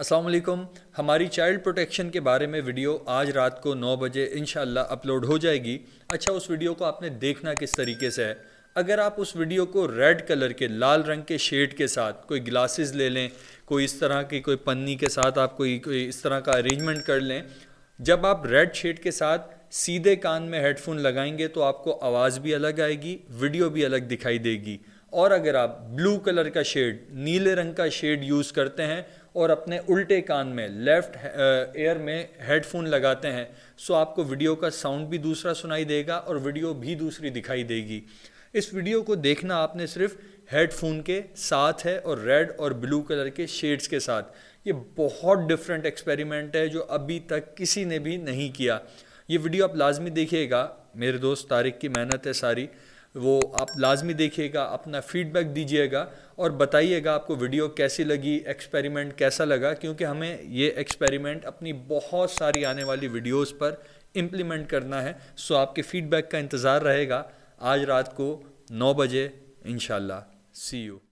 असलकम हमारी child protection के बारे में वीडियो आज रात को 9 बजे इन अपलोड हो जाएगी अच्छा उस वीडियो को आपने देखना किस तरीके से है अगर आप उस वीडियो को रेड कलर के लाल रंग के शेड के साथ कोई ग्लासेस ले लें कोई इस तरह की कोई पन्नी के साथ आप कोई कोई इस तरह का अरेंजमेंट कर लें जब आप रेड शेड के साथ सीधे कान में हेडफोन लगाएंगे तो आपको आवाज़ भी अलग आएगी वीडियो भी अलग दिखाई देगी और अगर आप ब्लू कलर का शेड नीले रंग का शेड यूज़ करते हैं और अपने उल्टे कान में लेफ़्ट एयर uh, में हेडफोन लगाते हैं सो आपको वीडियो का साउंड भी दूसरा सुनाई देगा और वीडियो भी दूसरी दिखाई देगी इस वीडियो को देखना आपने सिर्फ हेडफोन के साथ है और रेड और ब्लू कलर के शेड्स के साथ ये बहुत डिफरेंट एक्सपेरिमेंट है जो अभी तक किसी ने भी नहीं किया ये वीडियो आप लाजमी देखिएगा मेरे दोस्त तारिक की मेहनत है सारी वो आप लाजमी देखिएगा अपना फीडबैक दीजिएगा और बताइएगा आपको वीडियो कैसी लगी एक्सपेरिमेंट कैसा लगा क्योंकि हमें ये एक्सपेरिमेंट अपनी बहुत सारी आने वाली वीडियोस पर इम्प्लीमेंट करना है सो आपके फीडबैक का इंतज़ार रहेगा आज रात को नौ बजे इन सी यू